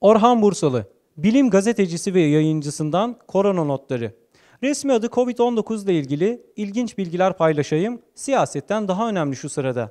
Orhan Bursalı, bilim gazetecisi ve yayıncısından korona notları. Resmi adı Covid-19 ile ilgili ilginç bilgiler paylaşayım. Siyasetten daha önemli şu sırada.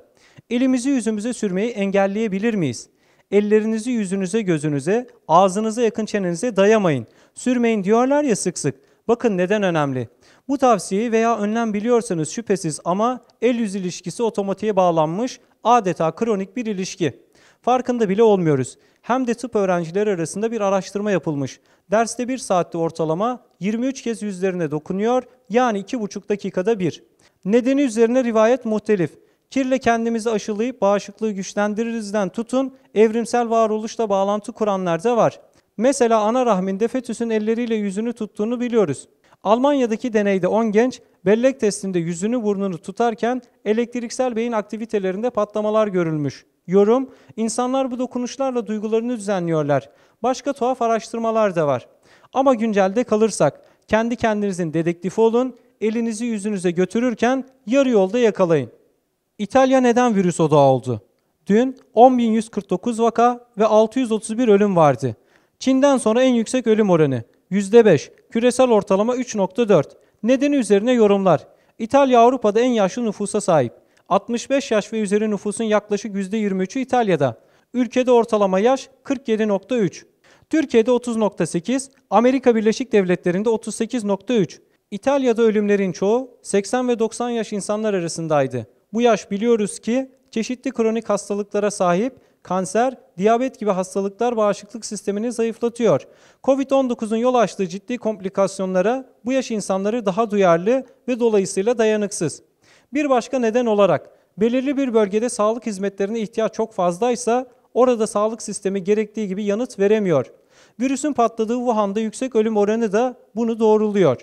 Elimizi yüzümüze sürmeyi engelleyebilir miyiz? Ellerinizi yüzünüze, gözünüze, ağzınıza yakın çenenize dayamayın. Sürmeyin diyorlar ya sık sık. Bakın neden önemli. Bu tavsiyeyi veya önlem biliyorsanız şüphesiz ama el yüz ilişkisi otomatiğe bağlanmış adeta kronik bir ilişki. Farkında bile olmuyoruz. Hem de tıp öğrencileri arasında bir araştırma yapılmış. Derste bir saatte ortalama 23 kez yüzlerine dokunuyor yani 2,5 dakikada bir. Nedeni üzerine rivayet muhtelif. Kirle kendimizi aşılayıp bağışıklığı güçlendiririzden tutun, evrimsel varoluşla bağlantı kuranlar da var. Mesela ana rahminde fetüsün elleriyle yüzünü tuttuğunu biliyoruz. Almanya'daki deneyde 10 genç bellek testinde yüzünü burnunu tutarken elektriksel beyin aktivitelerinde patlamalar görülmüş. Yorum, insanlar bu dokunuşlarla duygularını düzenliyorlar. Başka tuhaf araştırmalar da var. Ama güncelde kalırsak, kendi kendinizin dedektifi olun, elinizi yüzünüze götürürken yarı yolda yakalayın. İtalya neden virüs odağı oldu? Dün 10.149 vaka ve 631 ölüm vardı. Çin'den sonra en yüksek ölüm oranı %5. Küresel ortalama 3.4. Nedeni üzerine yorumlar. İtalya Avrupa'da en yaşlı nüfusa sahip. 65 yaş ve üzeri nüfusun yaklaşık %23'ü İtalya'da. Ülkede ortalama yaş 47.3. Türkiye'de 30.8, Amerika Birleşik Devletleri'nde 38.3. İtalya'da ölümlerin çoğu 80 ve 90 yaş insanlar arasındaydı. Bu yaş biliyoruz ki çeşitli kronik hastalıklara sahip kanser, diyabet gibi hastalıklar bağışıklık sistemini zayıflatıyor. Covid-19'un yol açtığı ciddi komplikasyonlara bu yaş insanları daha duyarlı ve dolayısıyla dayanıksız. Bir başka neden olarak belirli bir bölgede sağlık hizmetlerine ihtiyaç çok fazlaysa orada sağlık sistemi gerektiği gibi yanıt veremiyor. Virüsün patladığı Wuhan'da yüksek ölüm oranı da bunu doğruluyor.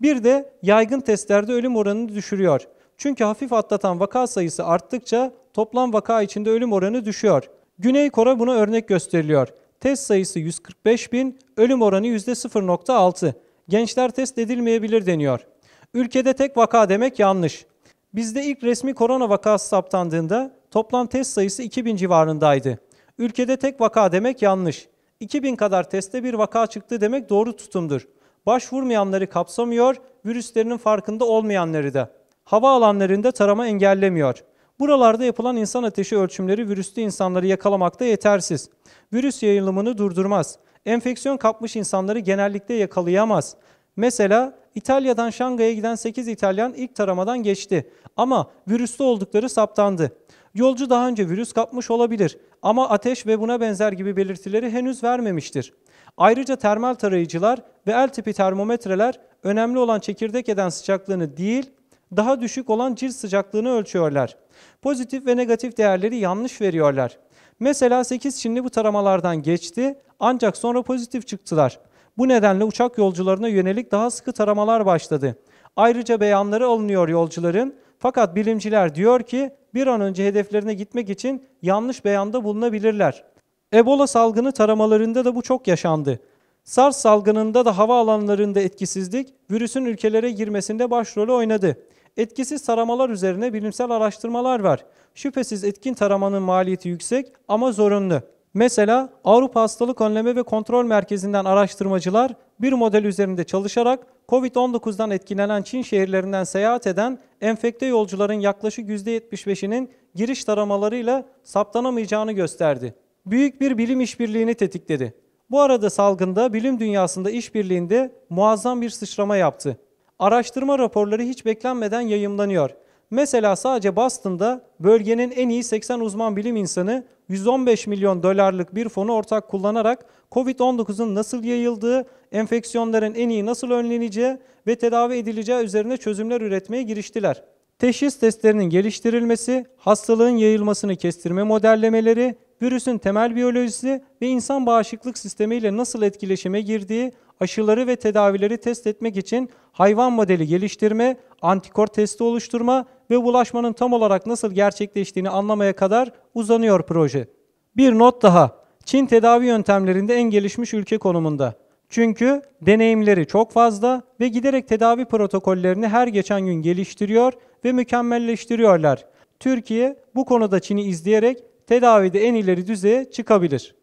Bir de yaygın testlerde ölüm oranını düşürüyor. Çünkü hafif atlatan vaka sayısı arttıkça toplam vaka içinde ölüm oranı düşüyor. Güney Kore buna örnek gösteriliyor. Test sayısı 145 bin, ölüm oranı %0.6. Gençler test edilmeyebilir deniyor. Ülkede tek vaka demek yanlış. Bizde ilk resmi korona vakası saptandığında toplam test sayısı 2000 civarındaydı. Ülkede tek vaka demek yanlış. 2000 kadar teste bir vaka çıktı demek doğru tutumdur. Başvurmayanları kapsamıyor, virüslerinin farkında olmayanları da. Hava alanlarında tarama engellemiyor. Buralarda yapılan insan ateşi ölçümleri virüslü insanları yakalamakta yetersiz. Virüs yayılımını durdurmaz. Enfeksiyon kapmış insanları genellikle yakalayamaz. Mesela İtalya'dan Şangay'a giden 8 İtalyan ilk taramadan geçti ama virüslü oldukları saptandı. Yolcu daha önce virüs kapmış olabilir ama ateş ve buna benzer gibi belirtileri henüz vermemiştir. Ayrıca termal tarayıcılar ve el tipi termometreler önemli olan çekirdek eden sıcaklığını değil, daha düşük olan cilt sıcaklığını ölçüyorlar. Pozitif ve negatif değerleri yanlış veriyorlar. Mesela 8 Çinli bu taramalardan geçti ancak sonra pozitif çıktılar. Bu nedenle uçak yolcularına yönelik daha sıkı taramalar başladı. Ayrıca beyanları alınıyor yolcuların fakat bilimciler diyor ki bir an önce hedeflerine gitmek için yanlış beyanda bulunabilirler. Ebola salgını taramalarında da bu çok yaşandı. SARS salgınında da hava alanlarında etkisizlik virüsün ülkelere girmesinde başrolü oynadı. Etkisiz taramalar üzerine bilimsel araştırmalar var. Şüphesiz etkin taramanın maliyeti yüksek ama zorunlu. Mesela Avrupa Hastalık Önleme ve Kontrol Merkezi'nden araştırmacılar bir model üzerinde çalışarak COVID-19'dan etkilenen Çin şehirlerinden seyahat eden enfekte yolcuların yaklaşık %75'inin giriş taramalarıyla saptanamayacağını gösterdi. Büyük bir bilim işbirliğini tetikledi. Bu arada salgında bilim dünyasında işbirliğinde muazzam bir sıçrama yaptı. Araştırma raporları hiç beklenmeden yayımlanıyor. Mesela sadece Boston'da bölgenin en iyi 80 uzman bilim insanı 115 milyon dolarlık bir fonu ortak kullanarak COVID-19'un nasıl yayıldığı, enfeksiyonların en iyi nasıl önleneceği ve tedavi edileceği üzerine çözümler üretmeye giriştiler. Teşhis testlerinin geliştirilmesi, hastalığın yayılmasını kestirme modellemeleri, virüsün temel biyolojisi ve insan bağışıklık sistemiyle nasıl etkileşime girdiği, aşıları ve tedavileri test etmek için hayvan modeli geliştirme, antikor testi oluşturma ve bulaşmanın tam olarak nasıl gerçekleştiğini anlamaya kadar uzanıyor proje. Bir not daha. Çin tedavi yöntemlerinde en gelişmiş ülke konumunda. Çünkü deneyimleri çok fazla ve giderek tedavi protokollerini her geçen gün geliştiriyor ve mükemmelleştiriyorlar. Türkiye bu konuda Çin'i izleyerek tedavide en ileri düzeye çıkabilir.